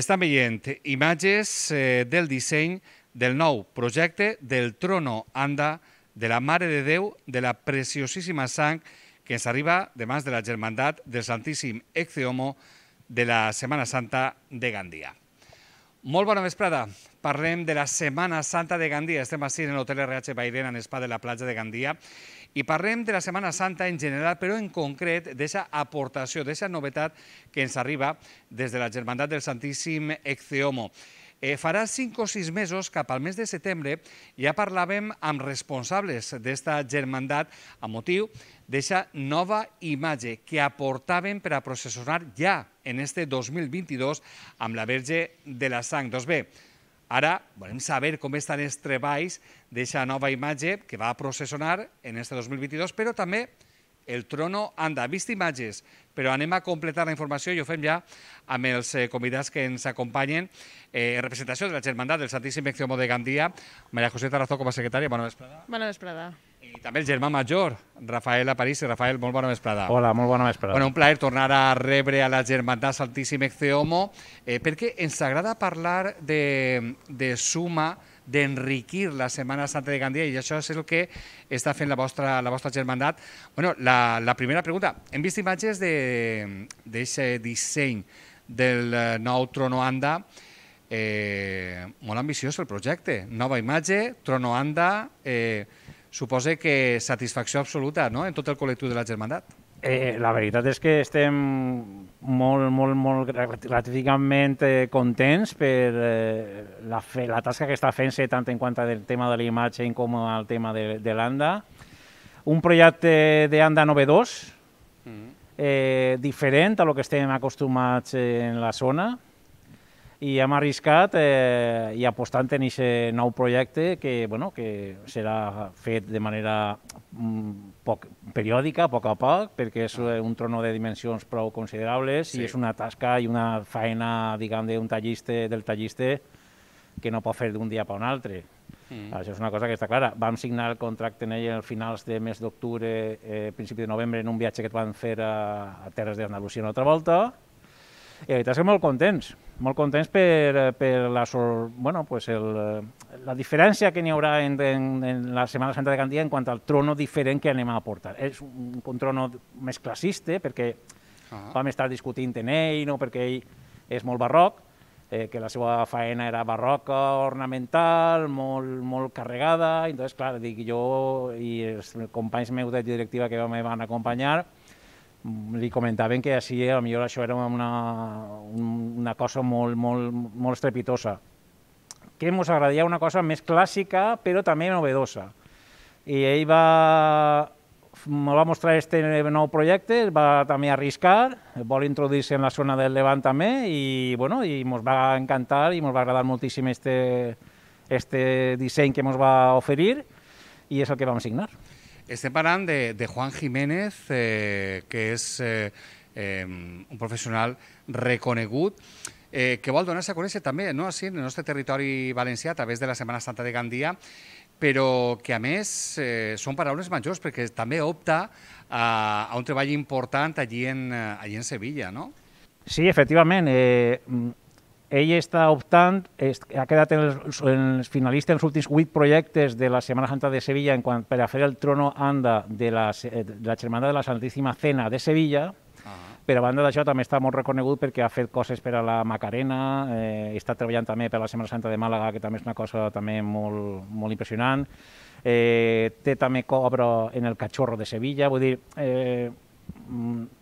estan veient imatges eh, del disseny del nou projecte del Trono Anda, de la Mare de Déu, de la preciosíssima sang que ens arriba de mans de la Germandat del Santíssim Ecce Homo de la Setmana Santa de Gandia. Molt bona vesprada parlem de la Setmana Santa de Gandia. Estem així en l'Hotel RH Bairén, en Espa de la platja de Gandia, i parlem de la Setmana Santa en general, però en concret d'aquesta aportació, d'aquesta novetat que ens arriba des de la Germandat del Santíssim Ecceomo. Eh, farà cinc o sis mesos, cap al mes de setembre, ja parlàvem amb responsables d'esta germandat a motiu d'aquesta nova imatge que aportaven per a processionar ja en este 2022 amb la Verge de la Sang. Doncs bé, Ara volem saber com estan els treballs d'aquesta nova imatge que va processonar en este 2022, però també el Trono. Anda, vist imatges, però anem a completar la informació i ho fem ja amb els eh, convidats que ens acompanyen eh, en representació de la Germandat del Santíssim Exiomo de Gandia, Maria José Tarazó com a secretària. Bona vesprada. Bona vesprada. I també el germà major, Rafael París. Rafael, molt bona vesprada. Hola, molt bona vesprada. Bueno, un plaer tornar a rebre a la Germandat Santíssim Extreomo, eh, perquè ens agrada parlar de, de suma, d'enriquir la Setmana Santa de Gandia i això és el que està fent la vostra, la vostra germandat. Bueno, la, la primera pregunta, hem vist imatges d'aquest disseny del eh, nou Tronoanda, eh, molt ambiciós el projecte. Nova imatge, Tronoanda, eh, suposa que satisfacció absoluta no? en tot el col·lectiu de la germandat. Eh, la veritat és que estem molt, molt, molt gratificantment eh, contents per eh, la, fe, la tasca que està fent-se tant en quant al tema de imatge com al tema de, de l'ANDA. Un projecte d'ANDA 92, mm. eh, diferent a lo que estem acostumats eh, en la zona, i hem arriscat eh, i apostant en aquest nou projecte que, bueno, que serà fet de manera mm, poc periòdica, a poc a poc, perquè és eh, un trono de dimensions prou considerables sí. i és una tasca i una feina, diguem, d'un talliste, del talliste, que no pot fer d'un dia per un altre. Mm. Això és una cosa que està clara. Vam signar el contracte en ell a finals de mes d'octubre, eh, principi de novembre, en un viatge que van fer a, a Terres d'Andalusia una altra volta, i la veritat és que molt contents, molt contents per, per la, bueno, pues el, la diferència que n'hi haurà en, en, en la Setmana Santa de Gandia en quant al trono diferent que anem a portar. És un, un trono més classista, perquè ah. vam estar discutint en ell, no? perquè ell és molt barroc, eh, que la seva faena era barroca, ornamental, molt, molt carregada, i llavors, clar, dic jo i els companys meus de directiva que me van acompanyar, li comentaven que així, a millor això era una, una cosa molt, molt, molt estrepitosa. Que ens agradaria una cosa més clàssica, però també novedosa. I ell va, me va mostrar este nou projecte, va també arriscar, vol introduir-se en la zona del Levant també, i bueno, i mos va encantar i ens va agradar moltíssim este, este disseny que ens va oferir, i és el que vam signar. Estem parlant de, de Juan Jiménez, eh, que és eh, eh, un professional reconegut, eh, que vol donar-se a conèixer també no? Així, en el nostre territori valencià a través de la Setmana Santa de Gandia, però que a més eh, són paraules majors perquè també opta a, a un treball important allí en, eh, allí en Sevilla, no? Sí, efectivament. Eh, ell està optant, ha quedat en els, en els finalistes en els últims vuit projectes de la Setmana Santa de Sevilla en quant per a fer el trono anda de la, eh, de la Germana de la Santíssima Cena de Sevilla, -huh. Però a banda d'això també està molt reconegut perquè ha fet coses per a la Macarena, eh, està treballant també per a la Setmana Santa de Màlaga, que també és una cosa també molt, molt impressionant. Eh, té també cobro en el Cachorro de Sevilla, vull dir, eh,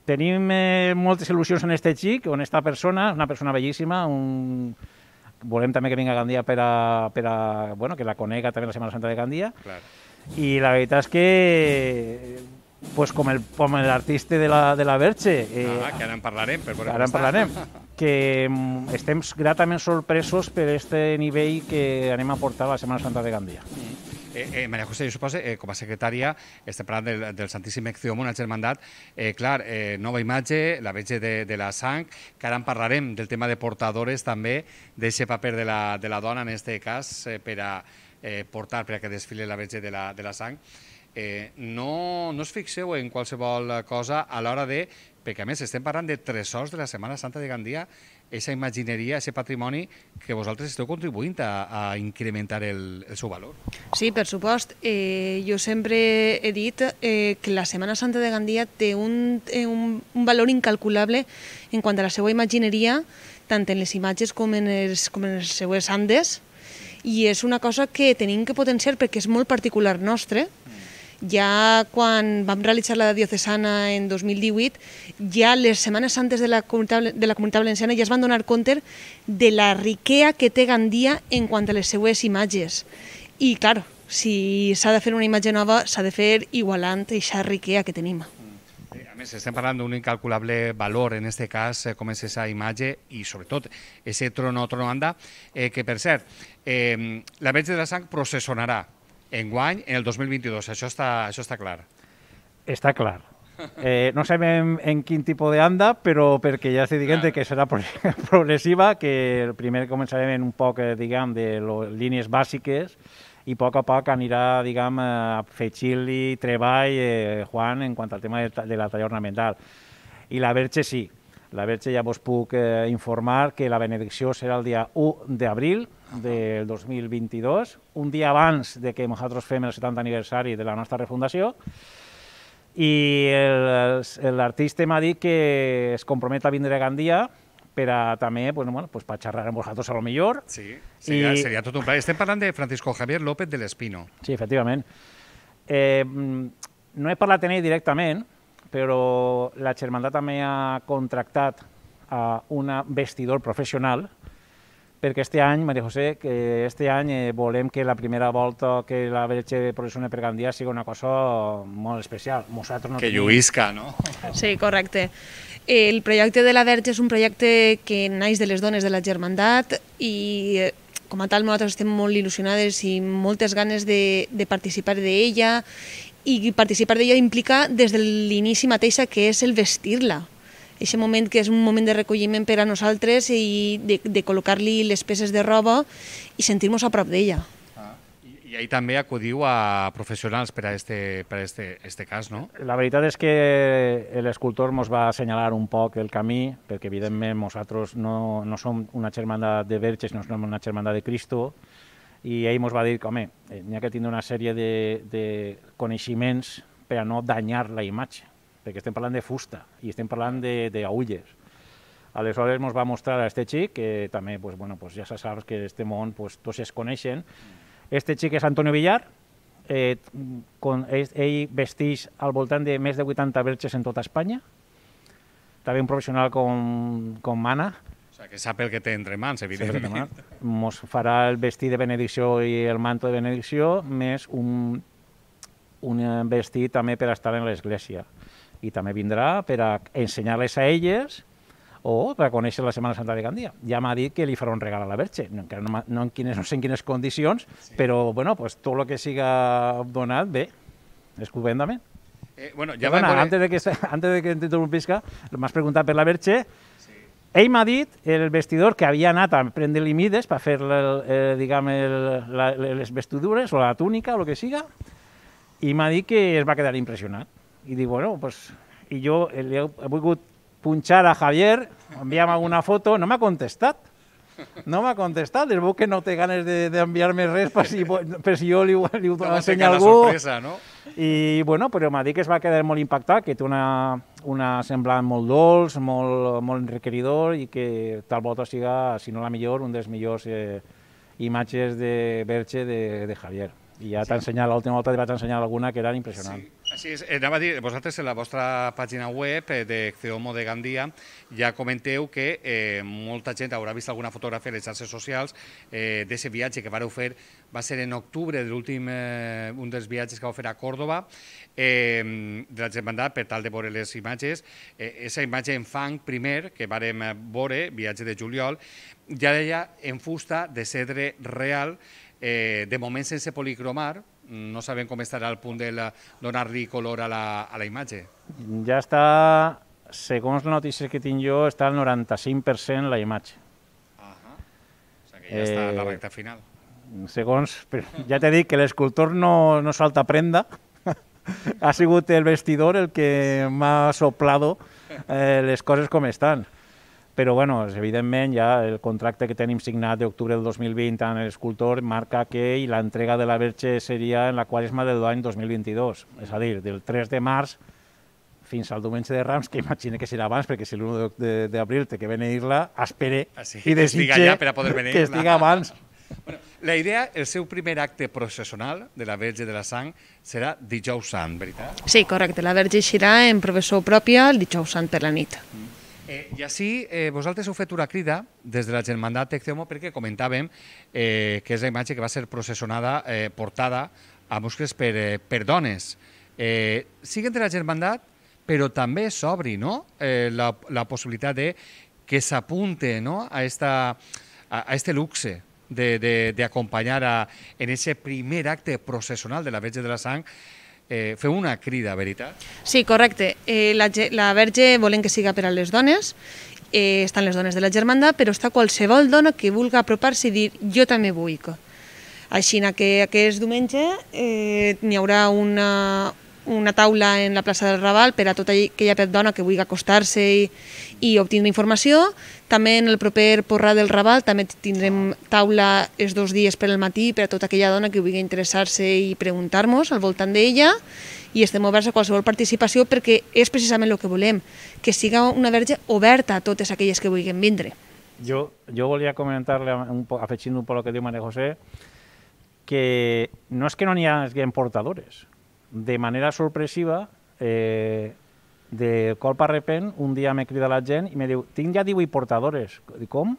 tenim eh, moltes il·lusions en este xic, en esta persona, una persona bellíssima, un... volem també que vingui a Gandia per a, per a bueno, que la conega també la Setmana Santa de Gandia. Clar. I la veritat és que pues com el com artista de, la, de la Verge. Eh, ah, que ara en parlarem. Per ara en parlarem. Que mm, estem gratament sorpresos per este nivell que anem a portar a la Setmana Santa de Gandia. Mm. Eh, eh, Maria José, jo suposo, eh, com a secretària, estem parlant del, del Santíssim Excium, una germandat, eh, clar, eh, nova imatge, la veig de, de la sang, que ara en parlarem del tema de portadores també, d'aquest paper de la, de la dona, en aquest cas, eh, per a eh, portar, per a que desfile la veig de la, de la sang. Eh, no, no us fixeu en qualsevol cosa a l'hora de perquè a més estem parlant de tresors de la Setmana Santa de Gandia, aquesta imagineria, aquest patrimoni que vosaltres esteu contribuint a, a incrementar el, el seu valor. Sí, per supost. Eh, jo sempre he dit eh, que la Setmana Santa de Gandia té un, eh, un, un valor incalculable en quant a la seva imagineria, tant en les imatges com en, els, com en les seues andes, i és una cosa que tenim que potenciar perquè és molt particular nostre, ja quan vam realitzar la diocesana en 2018, ja les setmanes antes de la comunitat, de la comunitat valenciana ja es van donar compte de la riquea que té Gandia en quant a les seues imatges. I, clar, si s'ha de fer una imatge nova, s'ha de fer igualant aquesta riquea que tenim. Eh, a més, estem parlant d'un incalculable valor, en aquest cas, eh, com és aquesta imatge i, sobretot, ese trono-trono anda, eh, que, per cert, eh, la veig de la sang processonarà, enguany, en el 2022. Això està, això està clar. Està clar. Eh, no sabem en quin tipus de anda, però perquè ja estic dient que serà progressiva, que primer començarem en un poc, eh, diguem, de les línies bàsiques i a poc a poc anirà, diguem, eh, a fer li treball, eh, Juan, en quant al tema de, de la talla ornamental. I la verge sí, la Verge ja vos puc eh, informar que la benedicció serà el dia 1 d'abril del 2022, un dia abans de que nosaltres fem el 70 aniversari de la nostra refundació, i l'artista m'ha dit que es compromet a vindre a Gandia per a també pues, bueno, pues, per xerrar amb vosaltres a lo millor. Sí, seria, I... seria tot un plaer. Estem parlant de Francisco Javier López de l'Espino. Sí, efectivament. Eh, mm, no he parlat amb ell directament, però la Germandat també ha contractat a un vestidor professional perquè este any, Maria José, que este any eh, volem que la primera volta que la Verge processiona per Gandia sigui una cosa molt especial. Nosaltres no que tenim... lluïsca, no? Sí, correcte. El projecte de la Verge és un projecte que naix de les dones de la germandat i eh, com a tal nosaltres estem molt il·lusionades i moltes ganes de, de participar d'ella i participar d'ella implica des de l'inici mateixa, que és el vestir-la. Eixe moment que és un moment de recolliment per a nosaltres i de, de col·locar-li les peces de roba i sentir-nos a prop d'ella. Ah, I, I ahir també acudiu a professionals per a este, per a este, este cas, no? La veritat és que l'escultor ens va assenyalar un poc el camí, perquè evidentment nosaltres no, no som una germandat de verges, no som una germandat de Cristo, i ell ens va dir que, home, eh, n'hi ha que tindre una sèrie de, de coneixements per a no danyar la imatge, perquè estem parlant de fusta i estem parlant d'aulles. Aleshores ens va mostrar a este xic, que també pues, bueno, pues ja se saps que este món pues, tots es coneixen. Este xic és Antonio Villar, eh, con, ell, ell vesteix al voltant de més de 80 verges en tota Espanya, també un professional com, com Mana, sea, que sap el que té entre mans, evidentment. Ens farà el vestit de benedicció i el manto de benedicció, més un, un vestit també per estar en l'església. I també vindrà per a ensenyar-les a elles o per a conèixer la Setmana Santa de Gandia. Ja m'ha dit que li farà un regal a la Verge, no, no, no, en quines, no sé en quines condicions, sí. però bueno, pues, tot el que siga donat, bé, estupendament. Eh, bueno, ja bueno, poder... antes, de que, antes de que t'interrompisca, m'has preguntat per la Verge, ell m'ha dit, el vestidor, que havia anat a prendre li per fer el, eh, diguem, el, la, les vestidures o la túnica o el que siga, i m'ha dit que es va quedar impressionat. I diu, bueno, pues, i jo li he, he volgut punxar a Javier, envia'm alguna foto, no m'ha contestat. No m'ha contestat, es veu que no té ganes d'enviar-me de, de res per si, per si jo li, li ho no, ensenyo a algú. Sorpresa, no? I, bueno, però m'ha dit que es va quedar molt impactat, que té una, una semblant molt dolç, molt, molt requeridor i que tal volta siga, si no la millor, un dels millors eh, imatges de Berche de, de Javier. I ja sí. t'ha ensenyat, l'última volta et vaig ensenyar alguna que era impressionant. Sí. Sí, eh, anava a dir, vosaltres en la vostra pàgina web eh, de Ceomo de Gandia ja comenteu que eh, molta gent haurà vist alguna fotografia a les xarxes socials eh, d'aquest viatge que vareu fer, va ser en octubre de l'últim, eh, un dels viatges que vau fer a Còrdoba, eh, de la Germandat, per tal de veure les imatges. Eh, esa imatge en fang, primer, que varem eh, veure, viatge de juliol, ja deia en fusta de cedre real, Eh, de moment sense policromar, no sabem com estarà el punt de donar-li color a la, a la imatge. Ja està, segons les notícies que tinc jo, està al 95% la imatge. Ah o sigui que ja eh, està a la eh, recta final. Segons, ja t'he dit que l'escultor no, no salta prenda, ha sigut el vestidor el que m'ha soplado eh, les coses com estan però bueno, evidentment ja el contracte que tenim signat d'octubre del 2020 amb l'escultor marca que l'entrega de la Verge seria en la quaresma del any 2022, és a dir, del 3 de març fins al diumenge de Rams, que imagina que serà abans, perquè si l'1 d'abril té que venir-la, espere ah, sí, i desitge que, per a poder que estiga abans. Bueno, la idea, el seu primer acte processional de la Verge de la Sang serà dijous sant, veritat? Sí, correcte. La Verge eixirà en professor pròpia el dijous sant per la nit. Mm. Eh, I així, eh, vosaltres heu fet una crida des de la Germandat Tecteumo perquè comentàvem eh, que és la imatge que va ser processonada, eh, portada a muscles per, eh, per dones. Eh, siguen de la Germandat, però també s'obri no? eh, la, la possibilitat de que s'apunte no? a, esta, a, a este luxe d'acompanyar en aquest primer acte processional de la Verge de la Sang eh, feu una crida, veritat? Sí, correcte. Eh, la, la verge volen que siga per a les dones, eh, estan les dones de la germanda, però està qualsevol dona que vulga apropar-se i dir jo també vull. Així que aquest diumenge eh, n'hi haurà una, una taula en la plaça del Raval per a tota aquella dona que vulgui acostar-se i, i obtenir informació. També en el proper Porrà del Raval també tindrem taula els dos dies per al matí per a tota aquella dona que vulgui interessar-se i preguntar-nos al voltant d'ella i estem oberts a qualsevol participació perquè és precisament el que volem, que siga una verge oberta a totes aquelles que vulguin vindre. Jo, jo volia comentar-li, afegint un poc el que diu Maria José, que no és que no n'hi hagi portadores, de manera sorpresiva, eh, de colp a repent, un dia m'he cridat la gent i me diu, tinc ja 18 portadores. Dic, com?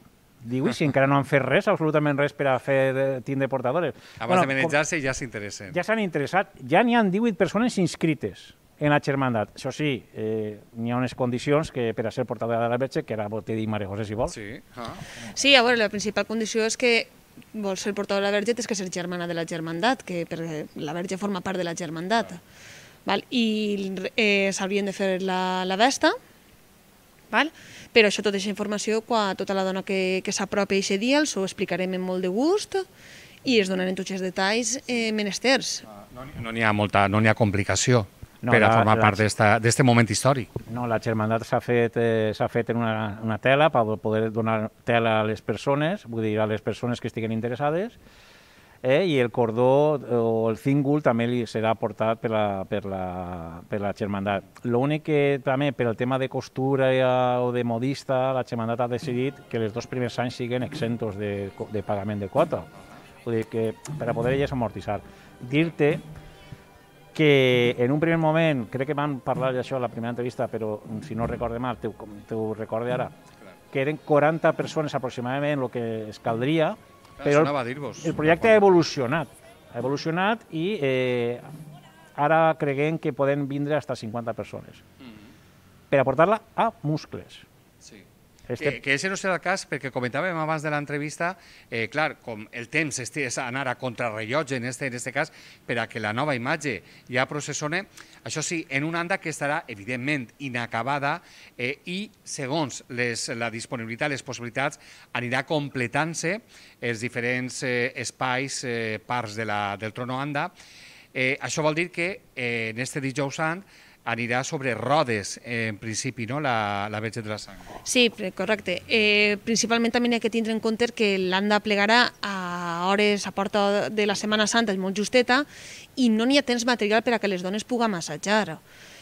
18, si encara no han fet res, absolutament res per a fer tindre de portadores. Abans bueno, de menjar-se ja s'interessen. Ja s'han interessat. Ja n'hi han 18 persones inscrites en la germandat. Això sí, eh, n'hi ha unes condicions que per a ser portadora de la Verge, que ara t'he dit Mare José, si vols. Sí, ah. sí a veure, la principal condició és que vol ser portador de la verge, tens que ser germana de la germandat, que per, la verge forma part de la germandat. Val? I eh, s'haurien de fer la, la vesta, val? però això, tota aquesta informació, quan tota la dona que, que s'apropi aquest dia, els ho explicarem amb molt de gust i es donaran tots els detalls eh, menesters. Ah, no n'hi no ha molta, no n'hi ha complicació. No, per a formar la, part d'aquest moment històric. No, la germandat s'ha fet, eh, fet en una, una tela per poder donar tela a les persones, vull dir, a les persones que estiguen interessades, eh, i el cordó o el cíngul també li serà portat per la, per la, per la germandat. L'únic que també per al tema de costura eh, o de modista, la germandat ha decidit que els dos primers anys siguin exentos de, de pagament de quota, vull dir que per a poder ells amortitzar. Dir-te que en un primer moment, crec que vam parlar d'això a la primera entrevista, però si no recorde mal, t'ho recorde ara, que eren 40 persones aproximadament el que es caldria, però el, projecte ha evolucionat, ha evolucionat i eh, ara creguem que poden vindre fins a 50 persones mm. per aportar-la a muscles. Sí. Este... Que, que ese no serà el cas, perquè comentàvem abans de l'entrevista, eh, clar, com el temps és anar a contrarrellotge en este, en este cas, per a que la nova imatge ja processone, això sí, en una anda que estarà, evidentment, inacabada eh, i, segons les, la disponibilitat, les possibilitats, anirà completant-se els diferents eh, espais, eh, parts de la, del trono anda. Eh, això vol dir que eh, en este dijous sant anirà sobre rodes, eh, en principi, no?, la, la Verge de la Sang. Sí, correcte. Eh, principalment també hi ha que tindre en compte que l'anda plegarà a hores a porta de la Setmana Santa, és molt justeta, i no n'hi ha temps material per a que les dones puguin massatjar.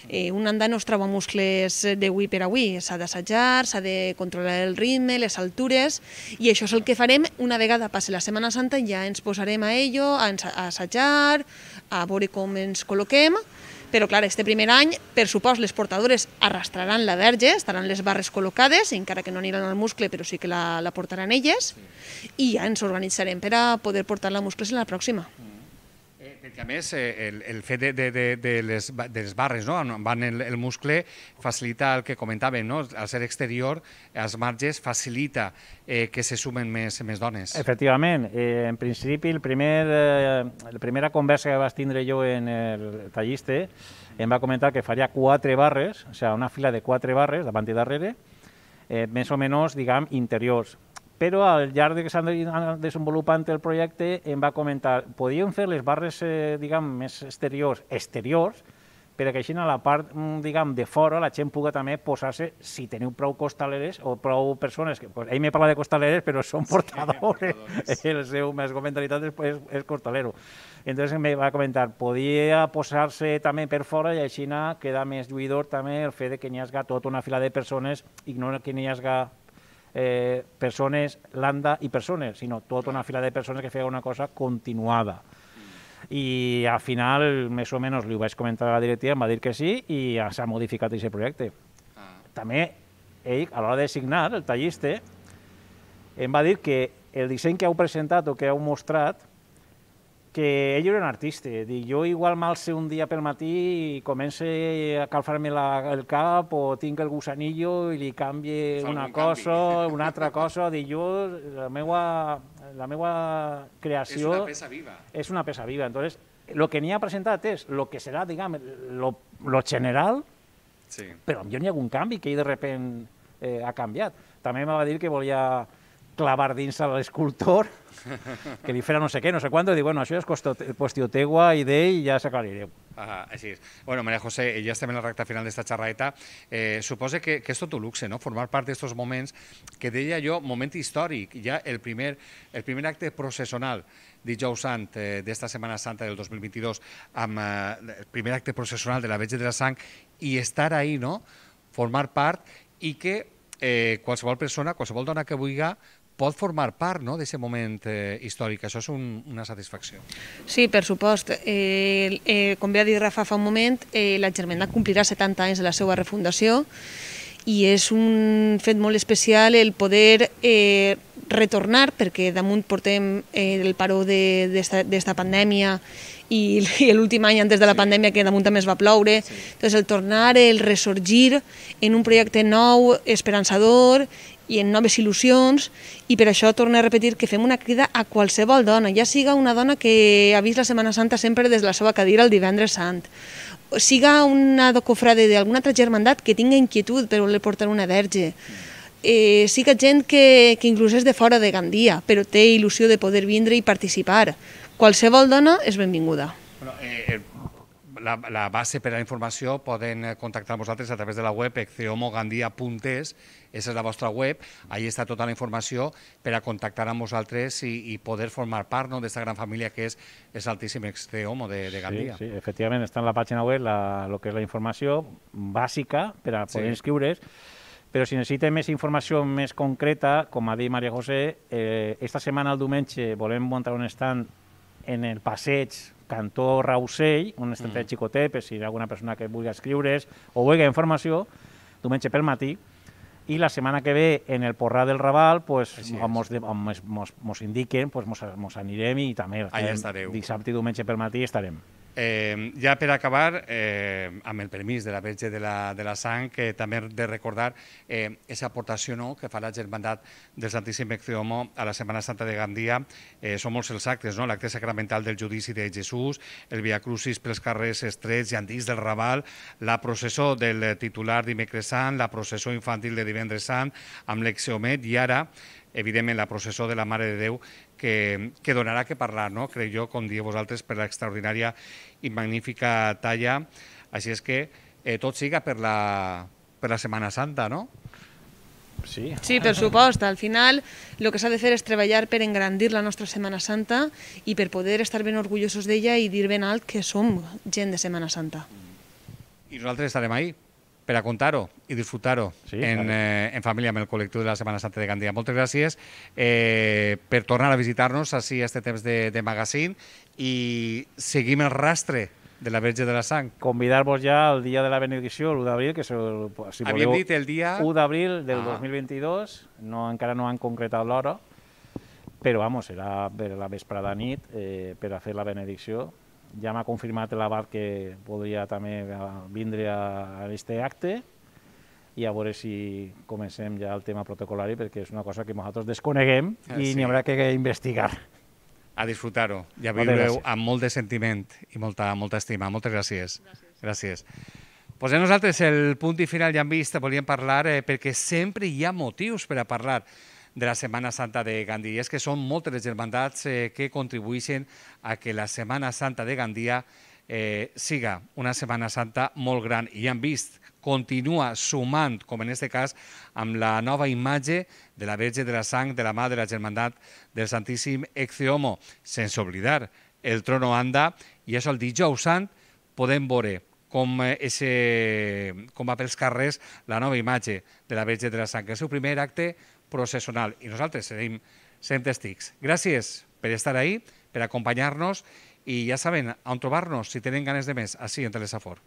Eh, un anda no es troba muscles d'avui per avui, s'ha d'assajar, s'ha de controlar el ritme, les altures, i això és el que farem una vegada passi la Setmana Santa, ja ens posarem a ello, a assajar, a veure com ens col·loquem, però, clar, este primer any, per supost, les portadores arrastraran la verge, estaran les barres col·locades, encara que no aniran al muscle, però sí que la, la portaran elles, i ja ens organitzarem per a poder portar la muscle en la pròxima que a més, eh, el, el fet de, de, de, les, de les barres, no? on van el, el muscle, facilita el que comentàvem, no? al ser exterior, als marges, facilita eh, que se sumen més, més dones. Efectivament. Eh, en principi, el primer, eh, la primera conversa que vas tindre jo en el talliste em va comentar que faria quatre barres, o sigui, una fila de quatre barres, davant i darrere, eh, més o menys, diguem, interiors però al llarg de que s'ha desenvolupat el projecte em va comentar podíem fer les barres, eh, diguem, més exteriors, exteriors, que així a la part, mm, diguem, de fora la gent puga també posar-se, si teniu prou costaleres o prou persones, que, pues, ell me parla de costaleres, però són sí, portadores, el seu més mentalitat és, és, és costalero. Entonces me va comentar, podia posar-se també per fora i així queda més lluïdor també el fet de que n'hi hagi tota una fila de persones i no que n'hi hagi eh, persones landa i persones, sinó tota una fila de persones que feia una cosa continuada. I al final, més o menys, li ho vaig comentar a la directiva, em va dir que sí i s'ha modificat aquest projecte. Ah. També ell, a l'hora de signar, el tallista, em va dir que el disseny que heu presentat o que heu mostrat que ell era un artista. Dic, jo igual mal sé un dia pel matí i comença a calfar-me el cap o tinc el gusanillo i li canvi una una cosa, canvi. una altra cosa. Dic, jo, la meua, la meua creació... És una peça viva. És una peça viva. Entonces, el que n'hi ha presentat és el que serà, diguem, lo general, sí. però jo n'hi ha algun canvi que ell de repent eh, ha canviat. També m'ha va dir que volia clavar dins a l'escultor que li fera no sé què, no sé quant, i diu, bueno, això és qüestió teua i d'ell ja s'aclarireu. Ah, així és. Bueno, Maria José, eh, ja estem en la recta final d'esta xerraeta. Eh, suposa que, que és tot un luxe, no?, formar part d'aquests moments que deia jo, moment històric, ja el primer, el primer acte processional dijous sant eh, d'esta Setmana Santa del 2022 amb eh, el primer acte processional de la Verge de la Sang i estar ahí, no?, formar part i que eh, qualsevol persona, qualsevol dona que vulgui pot formar part no, d'aquest moment eh, històric. Això és un, una satisfacció. Sí, per supost. Eh, eh, com bé ha dit Rafa fa un moment, eh, la Germenda complirà 70 anys de la seva refundació i és un fet molt especial el poder eh, retornar, perquè damunt portem eh, el paró d'esta pandèmia i, i l'últim any antes de la sí. pandèmia que damunt també es va ploure. Sí. Entonces, el tornar, el ressorgir en un projecte nou, esperançador i en noves il·lusions i per això torno a repetir que fem una crida a qualsevol dona, ja siga una dona que ha vist la Setmana Santa sempre des de la seva cadira el divendres sant, siga una docofrade d'alguna altra germandat que tinga inquietud per voler portar una verge, eh, siga gent que, que inclús és de fora de Gandia, però té il·lusió de poder vindre i participar. Qualsevol dona és benvinguda. Bueno, eh, eh la, la base per a la informació poden eh, contactar amb vosaltres a través de la web ecceomogandia.es, esa és la vostra web, ahí està tota la informació per a contactar amb vosaltres i, i poder formar part no, d'aquesta gran família que és, és l'altíssim Ecceomo de, de Gandia. Sí, sí, efectivament, està en la pàgina web la, lo que és la informació bàsica per a poder sí. inscriure's, però si necessiten més informació més concreta, com ha dit Maria José, eh, esta setmana el diumenge volem muntar un stand en el passeig Cantó Rausell, un estret mm. xicotet, per si hi ha alguna persona que vulgui escriure's o vulgui informació, diumenge pel matí, i la setmana que ve en el Porrà del Raval pues, on mos, on mos, mos, mos indiquen pues, mos, mos anirem i també dissabte i diumenge pel matí estarem. Eh, ja per acabar, eh, amb el permís de la Verge de la, de la Sang, que també de recordar eh, esa aportació no, que fa la Germandat del Santíssim Exeomo a la Setmana Santa de Gandia. Eh, són molts els actes, no? l'acte sacramental del judici de Jesús, el Via Crucis pels carrers estrets i antics del Raval, la processó del titular dimecres sant, la processó infantil de divendres sant, amb l'Exeomet i ara evidentment, la processó de la Mare de Déu, que, que donarà que parlar, no? crec jo, com dieu vosaltres, per l'extraordinària i magnífica talla. Així és que eh, tot siga per la, per la Setmana Santa, no? Sí. sí, per supost. Al final, el que s'ha de fer és treballar per engrandir la nostra Setmana Santa i per poder estar ben orgullosos d'ella i dir ben alt que som gent de Setmana Santa. I nosaltres estarem ahí per a contar-ho i disfrutar-ho sí, en, eh, en família amb el col·lectiu de la Setmana Santa de Gandia. Moltes gràcies eh, per tornar a visitar-nos així a este temps de, de magazine i seguim el rastre de la Verge de la Sang. Convidar-vos ja al dia de la benedicció, l'1 d'abril, que si voleu... dit el dia... 1 d'abril del ah. 2022, no, encara no han concretat l'hora, però, vamos, serà per la vesprada nit eh, per a fer la benedicció ja m'ha confirmat l'abat que podria també vindre a, a aquest acte i a veure si comencem ja el tema protocolari perquè és una cosa que nosaltres desconeguem ah, i sí. n'hi haurà que investigar. A disfrutar-ho i a viure-ho amb molt de sentiment i molta, molta estima. Moltes gràcies. Gràcies. gràcies. Posem nosaltres el punt i final ja hem vist, volíem parlar, eh, perquè sempre hi ha motius per a parlar de la Setmana Santa de Gandia. I és que són moltes les germandats eh, que contribueixen a que la Setmana Santa de Gandia eh, siga una Setmana Santa molt gran. I han vist continua sumant, com en aquest cas, amb la nova imatge de la Verge de la Sang de la mà de la Germandat del Santíssim Exeomo. sense oblidar el trono anda, i això el dijous sant podem veure com, eh, ese, com va pels carrers la nova imatge de la Verge de la Sang. El seu primer acte processional. I nosaltres serem, serem testics. Gràcies per estar ahí, per acompanyar-nos i ja saben on trobar-nos si tenen ganes de més, així en Telesafor.